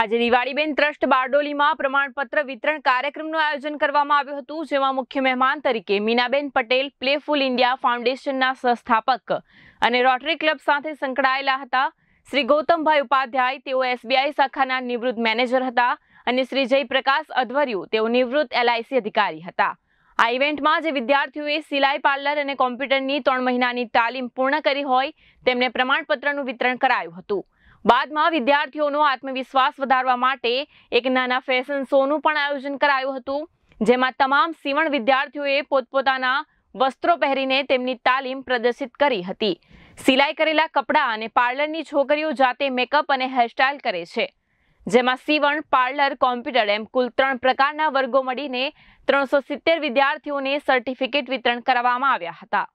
આજે દિવાળીબેન ટ્રસ્ટ બારડોલીમાં પ્રમાણપત્ર વિતરણ કાર્યક્રમનું આયોજન કરવામાં આવ્યું હતું જેમાં મુખ્ય મહેમાન તરીકે મીનાબેન પટેલ પ્લેફુલ ઇન્ડિયા ફાઉન્ડેશનના સંસ્થાપક અને રોટરી ક્લબ સાથે સંકળાયેલા હતા શ્રી ગૌતમભાઈ ઉપાધ્યાય તેઓ એસબીઆઈ શાખાના નિવૃત્ત મેનેજર હતા અને શ્રી જયપ્રકાશ અધવર્યુ તેઓ નિવૃત્ત એલઆઈસી અધિકારી હતા આ ઇવેન્ટમાં જે વિદ્યાર્થીઓએ સિલાઈ પાર્લર અને કોમ્પ્યુટરની ત્રણ મહિનાની તાલીમ પૂર્ણ કરી હોય તેમને પ્રમાણપત્રનું વિતરણ કરાયું હતું બાદમાં વિદ્યાર્થીઓનો આત્મવિશ્વાસ વધારવા માટે એક નાના ફેશન શોનું પણ આયોજન કરાયું હતું જેમાં તમામ સીવણ વિદ્યાર્થીઓએ પોતપોતાના વસ્ત્રો પહેરીને તેમની તાલીમ પ્રદર્શિત કરી હતી સિલાઈ કરેલા કપડાં અને પાર્લરની છોકરીઓ જાતે મેકઅપ અને હેરસ્ટાઇલ કરે છે જેમાં સીવણ પાર્લર કોમ્પ્યુટર એમ કુલ ત્રણ પ્રકારના વર્ગો મળીને ત્રણસો સિત્તેર વિદ્યાર્થીઓને સર્ટિફિકેટ વિતરણ કરવામાં આવ્યા હતા